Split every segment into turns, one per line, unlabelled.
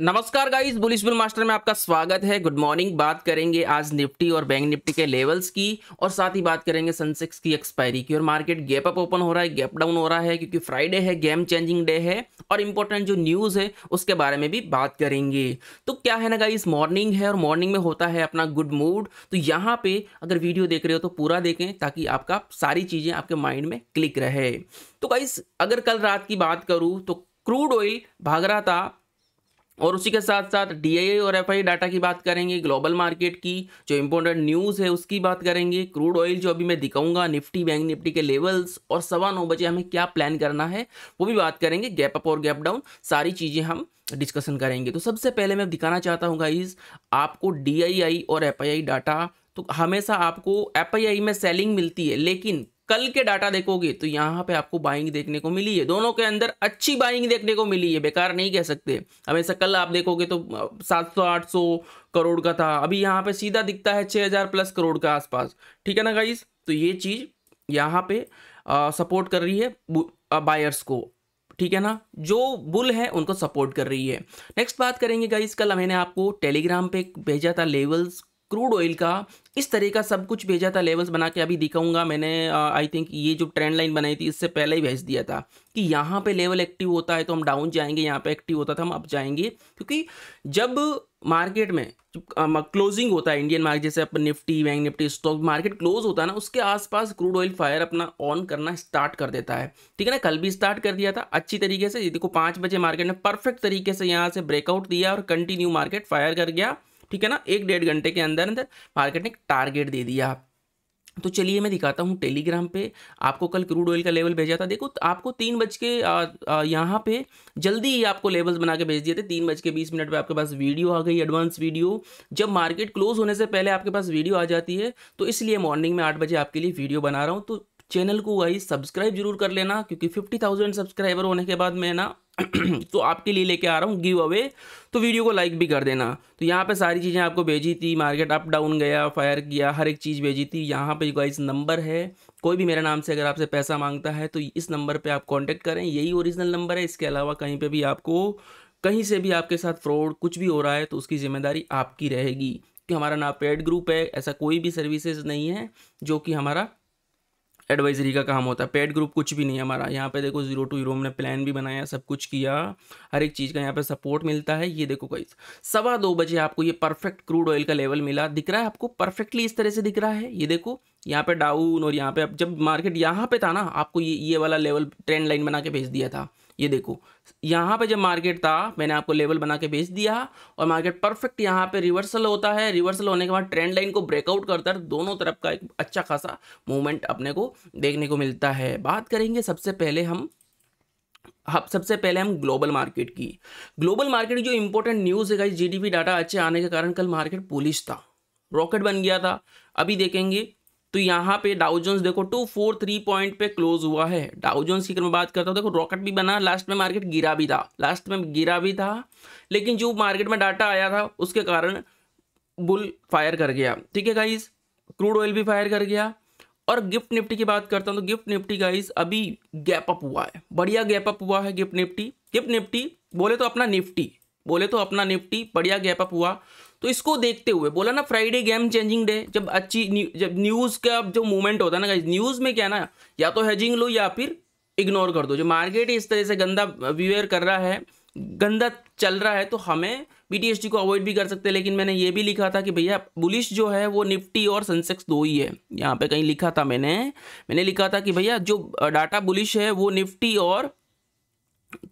नमस्कार guys bullish bull master में आपका स्वागत है गुड मॉर्निंग बात करेंगे आज निफ्टी और बैंक निफ्टी के लेवल्स की और साथ ही बात करेंगे सनसेक्स की एक्सपायरी की और मार्केट गैप अप ओपन हो रहा है गैप डाउन हो रहा है क्योंकि फ्राइडे है गेम चेंजिंग डे है और इंपॉर्टेंट जो न्यूज़ है उसके बारे में भी बात करेंगे तो क्या है ना गाइस मॉर्निंग है और मॉर्निंग में होता है अपना गुड मूड तो यहाँ पे अगर वीडियो देख रहे हो तो पूरा देखें ताकि आपका सारी चीज़ें आपके माइंड में क्लिक रहे तो गाइस अगर कल रात की बात करूँ तो क्रूड ऑयल भाग रहा था और उसी के साथ साथ डी और एफ डाटा की बात करेंगे ग्लोबल मार्केट की जो इम्पोर्टेंट न्यूज़ है उसकी बात करेंगे क्रूड ऑयल जो अभी मैं दिखाऊंगा निफ्टी बैंक निफ्टी के लेवल्स और सवा नौ बजे हमें क्या प्लान करना है वो भी बात करेंगे गैप अप और गैप डाउन सारी चीज़ें हम डिस्कशन करेंगे तो सबसे पहले मैं दिखाना चाहता हूँ गाइज आपको डी और एफ डाटा तो हमेशा आपको एफ में सेलिंग मिलती है लेकिन कल के डाटा देखोगे तो यहाँ पे आपको बाइंग देखने को मिली है दोनों के अंदर अच्छी बाइंग देखने को मिली है बेकार नहीं कह सकते हमेशा कल आप देखोगे तो सात सौ आठ सौ करोड़ का था अभी यहाँ पे सीधा दिखता है छः हज़ार प्लस करोड़ का आसपास ठीक है ना गाइज तो ये चीज़ यहाँ पे आ, सपोर्ट कर रही है बायर्स को ठीक है ना जो बुल है उनको सपोर्ट कर रही है नेक्स्ट बात करेंगे गाइज कल मैंने आपको टेलीग्राम पे भेजा था लेवल्स क्रूड ऑयल का इस तरह का सब कुछ भेजा था लेवल्स बना के अभी दिखाऊंगा मैंने आई थिंक ये जो ट्रेंड लाइन बनाई थी इससे पहले ही भेज दिया था कि यहाँ पे लेवल एक्टिव होता है तो हम डाउन जाएंगे यहाँ पे एक्टिव होता था हम अप जाएंगे क्योंकि जब मार्केट में क्लोजिंग होता है इंडियन मार्केट जैसे अपन Nifty bank Nifty stock market close होता है ना उसके आसपास क्रूड ऑयल फायर अपना ऑन करना स्टार्ट कर देता है ठीक है ना कल भी स्टार्ट कर दिया था अच्छी तरीके से देखो पाँच बजे मार्केट ने परफेक्ट तरीके से यहाँ से ब्रेकआउट दिया और कंटिन्यू मार्केट फायर कर गया ठीक है ना एक डेढ़ घंटे के अंदर अंदर मार्केट ने टारगेट दे दिया तो चलिए मैं दिखाता हूँ टेलीग्राम पे आपको कल क्रूड ऑयल का लेवल भेजा था देखो आपको तीन बज के यहाँ पे जल्दी ही आपको लेवल्स बना के भेज दिए थे तीन बज के बीस मिनट पे आपके पास वीडियो आ गई एडवांस वीडियो जब मार्केट क्लोज होने से पहले आपके पास वीडियो आ जाती है तो इसलिए मॉर्निंग में आठ बजे आपके लिए वीडियो बना रहा हूँ तो चैनल को वाइज सब्सक्राइब जरूर कर लेना क्योंकि फिफ्टी थाउजेंड सब्सक्राइबर होने के बाद मैं ना तो आपके लिए लेके आ रहा हूँ गिव अवे तो वीडियो को लाइक भी कर देना तो यहाँ पे सारी चीज़ें आपको भेजी थी मार्केट अप डाउन गया फायर किया हर एक चीज़ भेजी थी यहाँ पे गाइस नंबर है कोई भी मेरे नाम से अगर आपसे पैसा मांगता है तो इस नंबर पे आप कांटेक्ट करें यही ओरिजिनल नंबर है इसके अलावा कहीं पर भी आपको कहीं से भी आपके साथ फ्रॉड कुछ भी हो रहा है तो उसकी जिम्मेदारी आपकी रहेगी कि हमारा ना पेड ग्रुप है ऐसा कोई भी सर्विसेज नहीं है जो कि हमारा एडवाइजरी का काम होता है पेड ग्रुप कुछ भी नहीं है हमारा यहाँ पे देखो जीरो टू हीरो हमने प्लान भी बनाया सब कुछ किया हर एक चीज़ का यहाँ पे सपोर्ट मिलता है ये देखो कई सवा दो बजे आपको ये परफेक्ट क्रूड ऑयल का लेवल मिला दिख रहा है आपको परफेक्टली इस तरह से दिख रहा है ये देखो यहाँ पे डाउन और यहाँ पे अब जब मार्केट यहाँ पे था ना आपको ये ये वाला लेवल ट्रेंड लाइन बना के भेज दिया था ये देखो यहाँ पे जब मार्केट था मैंने आपको लेवल बना के भेज दिया और मार्केट परफेक्ट यहाँ पे रिवर्सल होता है रिवर्सल होने के बाद ट्रेंड लाइन को ब्रेकआउट करता है दोनों तरफ का एक अच्छा खासा मूवमेंट अपने को देखने को मिलता है बात करेंगे सबसे पहले हम हाँ सबसे पहले हम ग्लोबल मार्केट की ग्लोबल मार्केट की जो इंपॉर्टेंट न्यूज़ है गाइस जीडीपी डाटा अच्छे आने के कारण कल मार्केट पुलिस था रॉकेट बन गया था अभी देखेंगे तो यहाँ पे डाउजोन्स देखो टू फोर थ्री पॉइंट पे क्लोज हुआ है डाउजोन्स की मैं बात करता हूँ देखो रॉकेट भी बना लास्ट में मार्केट गिरा भी था लास्ट में गिरा भी था लेकिन जो मार्केट में डाटा आया था उसके कारण बुल फायर कर गया ठीक है गाइज क्रूड ऑयल भी फायर कर गया और गिफ्ट निफ्टी की बात करता हूँ तो गिफ्ट निफ्टी गाइज अभी गैप अप हुआ है बढ़िया गैप अप हुआ है गिफ्ट निफ्टी गिफ्ट निफ्टी बोले तो अपना निफ्टी बोले तो अपना निफ्टी बढ़िया गैप अप हुआ तो इसको देखते हुए बोला ना फ्राइडे गेम चेंजिंग डे जब अच्छी न्यू, जब न्यूज़ का जो मोमेंट होता है ना न्यूज़ में क्या ना या तो हेजिंग लो या फिर इग्नोर कर दो जो मार्केट इस तरह से गंदा विवेयर कर रहा है गंदा चल रहा है तो हमें बी को अवॉइड भी कर सकते हैं लेकिन मैंने ये भी लिखा था कि भैया बुलिश जो है वो निफ्टी और सेंसेक्स दो ही है यहाँ पे कहीं लिखा था मैंने मैंने लिखा था कि भैया जो डाटा बुलिश है वो निफ्टी और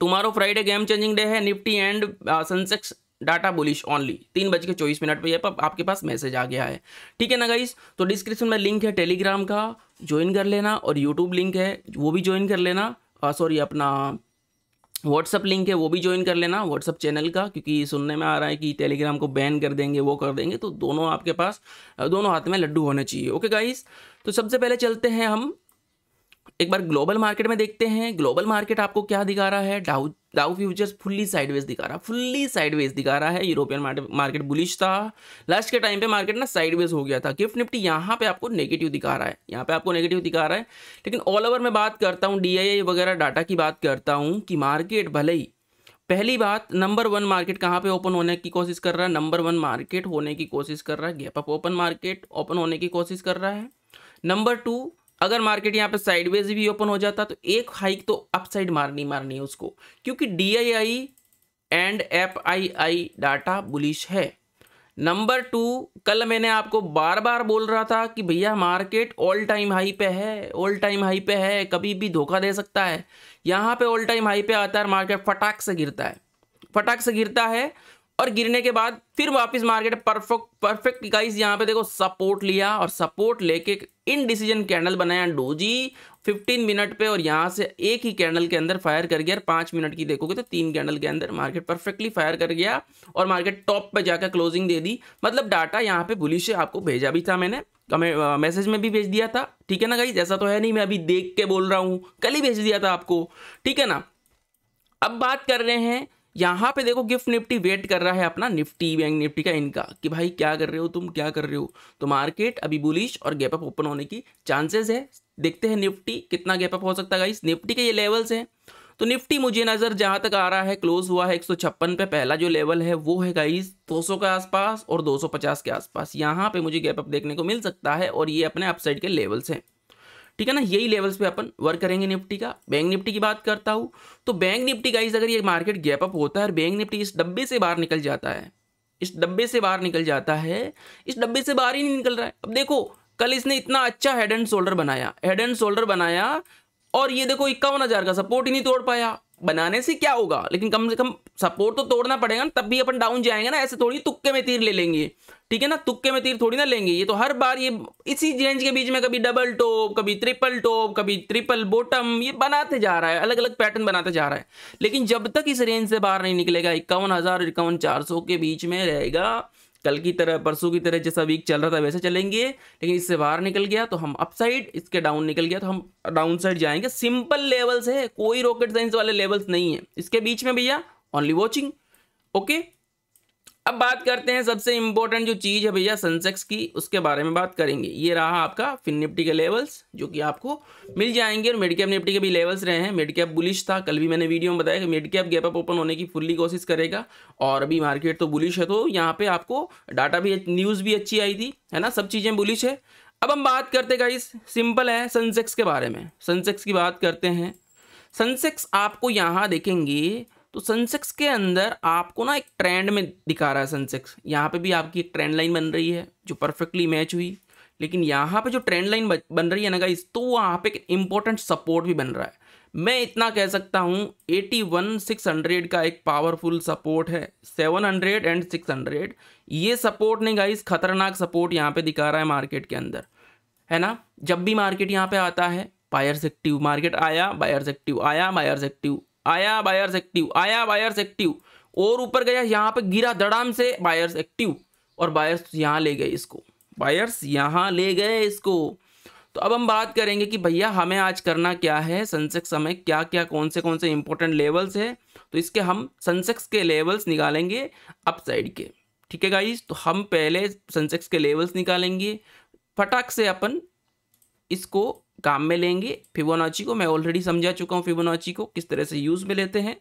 tomorrow Friday game changing day है Nifty and Sensex data bullish only तीन बज के चौबीस मिनट पर यह आपके पास मैसेज आ गया है ठीक है ना गाइस तो डिस्क्रिप्शन में लिंक है टेलीग्राम का ज्वाइन कर लेना और यूट्यूब लिंक है वो भी ज्वाइन कर लेना सॉरी uh, अपना व्हाट्सअप लिंक है वो भी ज्वाइन कर लेना व्हाट्सअप चैनल का क्योंकि सुनने में आ रहा है कि टेलीग्राम को बैन कर देंगे वो कर देंगे तो दोनों आपके पास uh, दोनों हाथ में लड्डू होने चाहिए ओके गाइस तो सबसे पहले चलते हैं हम एक बार ग्लोबल मार्केट में देखते हैं ग्लोबल मार्केट आपको क्या दिखा रहा है डाउ डाउ फ्यूचर्स फुल्ली साइडवेज दिखा रहा है फुल्ली साइडवेज दिखा रहा है यूरोपियन मार्केट बुलिश था लास्ट के टाइम पे मार्केट ना साइडवेज हो गया था गिफ्ट निफ्टी यहाँ पे आपको नेगेटिव दिखा रहा है यहाँ पे आपको नेगेटिव दिखा रहा है लेकिन ऑल ओवर मैं बात करता हूँ डी वगैरह डाटा की बात करता हूँ कि मार्केट भले ही पहली बात नंबर वन मार्केट कहाँ पे ओपन होने की कोशिश कर रहा है नंबर वन मार्केट होने की कोशिश कर रहा है gap up open market open होने की कोशिश कर रहा है नंबर टू अगर मार्केट यहाँ पे साइडवेज भी ओपन हो जाता तो एक हाइक तो अपसाइड मारनी मारनी है उसको क्योंकि D and F I I data bullish है नंबर टू कल मैंने आपको बार बार बोल रहा था कि भैया मार्केट ऑल टाइम हाई पे है ऑल टाइम हाई पे है कभी भी धोखा दे सकता है यहाँ पे ऑल टाइम हाई पे आता है मार्केट फटाक से गिरता है फटाक से गिरता है और गिरने के बाद फिर वापस मार्केट परफेक्ट परफेक्ट गाइस यहाँ पे देखो सपोर्ट लिया और सपोर्ट लेके इन डिसीजन कैंडल बनाया डोजी 15 मिनट पे और यहाँ से एक ही कैंडल के अंदर फायर कर गया और पाँच मिनट की देखोगे तो तीन कैंडल के अंदर मार्केट परफेक्टली फायर कर गया और मार्केट टॉप पे जाकर क्लोजिंग दे दी मतलब डाटा यहाँ पे बुलिश आपको भेजा भी था मैंने मैसेज में भी भेज दिया था ठीक है ना गाइज ऐसा तो है नहीं मैं अभी देख के बोल रहा हूँ कल ही भेज दिया था आपको ठीक है ना अब बात कर रहे हैं यहाँ पे देखो गिफ्ट निफ्टी वेट कर रहा है अपना निफ्टी बैंक निफ्टी का इनका कि भाई क्या कर रहे हो तुम क्या कर रहे हो तो मार्केट अभी बुलिश और गैप अप ओपन होने की चांसेस है देखते हैं निफ्टी कितना गैप अप हो सकता है गाइस निफ्टी के ये लेवल्स हैं तो निफ्टी मुझे नज़र जहाँ तक आ रहा है क्लोज हुआ है एक पे पहला जो लेवल है वो है गाइस 200 के आसपास और 250 के आसपास यहाँ पे मुझे गैप अप देखने को मिल सकता है और ये अपने अपसाइड के लेवल्स हैं ठीक है ना यही लेवल्स पे अपन वर्क करेंगे निफ्टी का बैंक निफ्टी की बात करता हूँ तो बैंक निफ्टी का इस अगर ये मार्केट गैप अप होता है और बैंक निफ्टी इस डब्बे से बाहर निकल जाता है इस डब्बे से बाहर निकल जाता है इस डब्बे से बाहर ही नहीं निकल रहा है अब देखो कल इसने इतना अच्छा हेड एंड शोल्डर बनाया हेड एंड शोल्डर बनाया और ये देखो इक्यावन हज़ार का सपोर्ट ही नहीं तोड़ पाया बनाने से क्या होगा लेकिन कम से कम सपोर्ट तो तोड़ना पड़ेगा ना तब भी अपन डाउन जाएंगे ना ऐसे थोड़ी तुक्के में तीर ले लेंगे ठीक है ना तुक्के में तीर थोड़ी ना लेंगे ये तो हर बार ये इसी रेंज के बीच में कभी डबल टॉप कभी ट्रिपल टॉप कभी ट्रिपल बॉटम ये बनाते जा रहा है अलग अलग पैटर्न बनाते जा रहा है लेकिन जब तक इस रेंज से बाहर नहीं निकलेगा इक्यावन हजार के बीच में रहेगा कल की तरह परसों की तरह जैसा वीक चल रहा था वैसे चलेंगे लेकिन इससे बाहर निकल गया तो हम अपसाइड इसके डाउन निकल गया तो हम डाउन साइड जाएंगे सिंपल लेवल्स है कोई रॉकेट साइंस वाले लेवल्स नहीं है इसके बीच में भैया ओनली वॉचिंग ओके अब बात करते हैं सबसे इंपॉर्टेंट जो चीज़ है भैया सेंसेक्स की उसके बारे में बात करेंगे ये रहा आपका फिन निफ्टी के लेवल्स जो कि आपको मिल जाएंगे और मिड कैप निफ्टी के भी लेवल्स रहे हैं मिड कैप बुलिश था कल भी मैंने वीडियो में बताया कि mid cap gap up open होने की फुल्ली कोशिश करेगा और अभी मार्केट तो बुलिश है तो यहाँ पर आपको डाटा भी न्यूज़ भी अच्छी आई थी है ना सब चीज़ें बुलिश है अब हम बात करते का सिंपल है सनसेक्स के बारे में सनसेक्स की बात करते हैं सनसेक्स आपको यहाँ देखेंगे तो सेंसेक्स के अंदर आपको ना एक ट्रेंड में दिखा रहा है सेंसेक्स यहाँ पे भी आपकी एक ट्रेंड लाइन बन रही है जो परफेक्टली मैच हुई लेकिन यहाँ पे जो ट्रेंड लाइन बन रही है ना गाइस तो वहाँ पे एक इम्पोर्टेंट सपोर्ट भी बन रहा है मैं इतना कह सकता हूँ एटी वन सिक्स हंड्रेड का एक पावरफुल सपोर्ट है seven hundred and six hundred ये सपोर्ट नहीं गाइस खतरनाक सपोर्ट यहाँ पे दिखा रहा है मार्केट के अंदर है ना जब भी मार्केट यहाँ पे आता है बायर्स एक्टिव मार्केट आया बायर्स एक्टिव आया बायर्स एक्टिव आया बायर्स एक्टिव आया बायर्स एक्टिव और ऊपर गया यहाँ पे गिरा दड़ाम से बायर्स एक्टिव और बायर्स यहाँ ले गए इसको बायर्स यहाँ ले गए इसको तो अब हम बात करेंगे कि भैया हमें आज करना क्या है सनसेक्स हमें क्या क्या कौन से कौन से इंपॉर्टेंट लेवल्स है तो इसके हम सनसेक्स के लेवल्स निकालेंगे साइड के ठीक है गाइज तो हम पहले सनसेक्स के लेवल्स निकालेंगे फटाक से अपन इसको काम में लेंगे फिबोनाची को मैं ऑलरेडी समझा चुका हूँ फिबोनाची को किस तरह से यूज़ में लेते हैं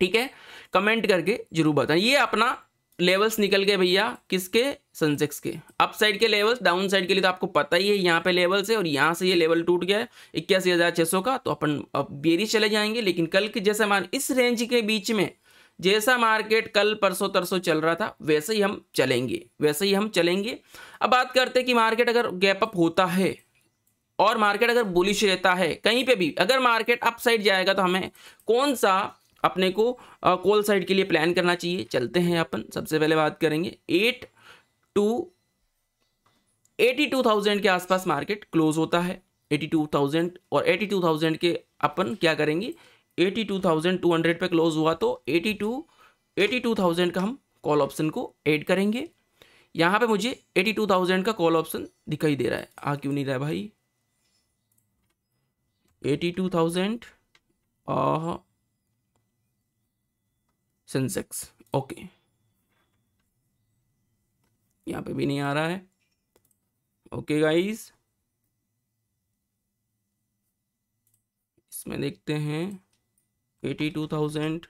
ठीक है कमेंट करके जरूर बताएं ये अपना लेवल्स निकल गए भैया किसके सेंसेक्स के अप साइड के लेवल्स डाउन साइड के लिए तो आपको पता ही है यहाँ पे लेवल्स है और यहाँ से ये लेवल टूट गया है इक्यासी हज़ार छः सौ का तो अपन अब बेरी चले जाएंगे लेकिन कल के जैसे मान इस रेंज के बीच में जैसा मार्केट कल परसों तरसों चल रहा था वैसे ही हम चलेंगे वैसे ही हम चलेंगे अब बात करते कि मार्केट अगर गैप अप होता है और मार्केट अगर बुलिश रहता है कहीं पे भी अगर मार्केट अप साइड जाएगा तो हमें कौन सा अपने को कॉल साइड के लिए प्लान करना चाहिए चलते हैं अपन सबसे पहले बात करेंगे eight two eighty two thousand के आसपास मार्केट क्लोज होता है एटी टू थाउजेंड और एटी टू थाउजेंड के अपन क्या करेंगे eighty two thousand two hundred पर क्लोज हुआ तो eighty two eighty two thousand का हम कॉल ऑप्शन को ऐड करेंगे यहाँ पे मुझे एटी टू थाउजेंड का कॉल ऑप्शन दिखाई दे रहा है आ क्यों नहीं रहा है भाई 82,000 uh, सेंसेक्स ओके यहाँ पे भी नहीं आ रहा है ओके गाइस इसमें देखते हैं eighty two thousand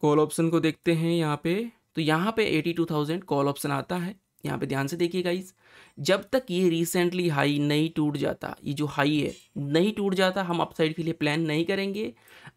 call option को देखते हैं यहाँ पे तो यहाँ पे थाउजेंड कॉल ऑप्शन आता है यहाँ पे ध्यान से देखिए गाइस जब तक ये रिसेंटली हाई नहीं टूट जाता ये जो हाई है नहीं टूट जाता हम अपसाइड के लिए प्लान नहीं करेंगे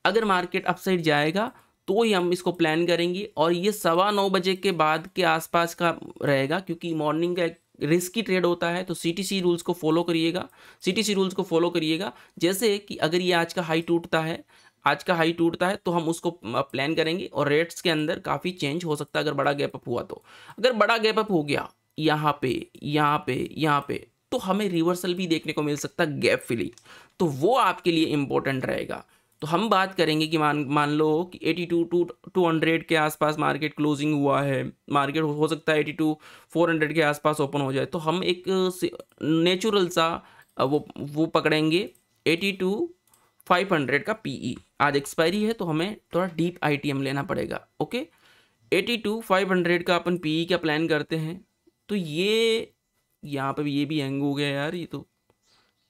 अगर मार्केट अपसाइड जाएगा तो ही हम इसको प्लान करेंगे और ये सवा नौ बजे के बाद के आसपास का रहेगा क्योंकि मॉर्निंग का एक रिस्की ट्रेड होता है तो सी रूल्स को फॉलो करिएगा सी रूल्स को फॉलो करिएगा जैसे कि अगर ये आज का हाई टूटता है आज का हाई टूटता है तो हम उसको प्लान करेंगे और रेट्स के अंदर काफ़ी चेंज हो सकता है अगर बड़ा गैप अप हुआ तो अगर बड़ा गैप अप हो गया यहाँ पे यहाँ पे यहाँ पे तो हमें रिवर्सल भी देखने को मिल सकता है गैप फिलिंग तो वो आपके लिए इम्पोर्टेंट रहेगा तो हम बात करेंगे कि मान मान लो कि 82 टू टू हंड्रेड के आसपास मार्केट क्लोजिंग हुआ है मार्केट हो सकता है 82 हंड्रेड के आसपास ओपन हो जाए तो हम एक नेचुरल सा वो वो पकड़ेंगे 82 फाइव हंड्रेड का पीई e। आज एक्सपायरी है तो हमें थोड़ा डीप आई लेना पड़ेगा okay eighty two five hundred का अपन पीई का प्लान करते हैं तो ये यहाँ पे भी ये भी हैंग हो गया यार ये तो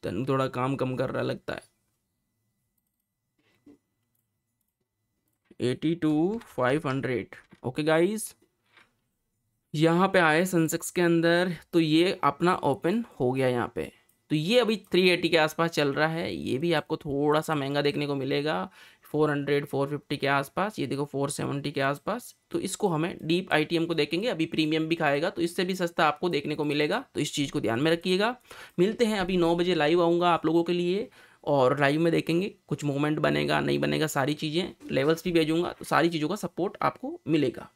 तन थोड़ा काम कम कर रहा लगता है eighty two five hundred okay guys यहाँ पे आए सनसेक्स के अंदर तो ये अपना ओपन हो गया यहाँ पे तो ये अभी थ्री एटी के आसपास चल रहा है ये भी आपको थोड़ा सा महंगा देखने को मिलेगा फोर हंड्रेड फोर फिफ्टी के आसपास ये देखो फोर सेवेंटी के आसपास तो इसको हमें डीप आई को देखेंगे अभी प्रीमियम भी खाएगा तो इससे भी सस्ता आपको देखने को मिलेगा तो इस चीज़ को ध्यान में रखिएगा मिलते हैं अभी नौ बजे लाइव आऊँगा आप लोगों के लिए और लाइव में देखेंगे कुछ मूवमेंट बनेगा नहीं बनेगा सारी चीज़ें लेवल्स भी भेजूंगा तो सारी चीज़ों का सपोर्ट आपको मिलेगा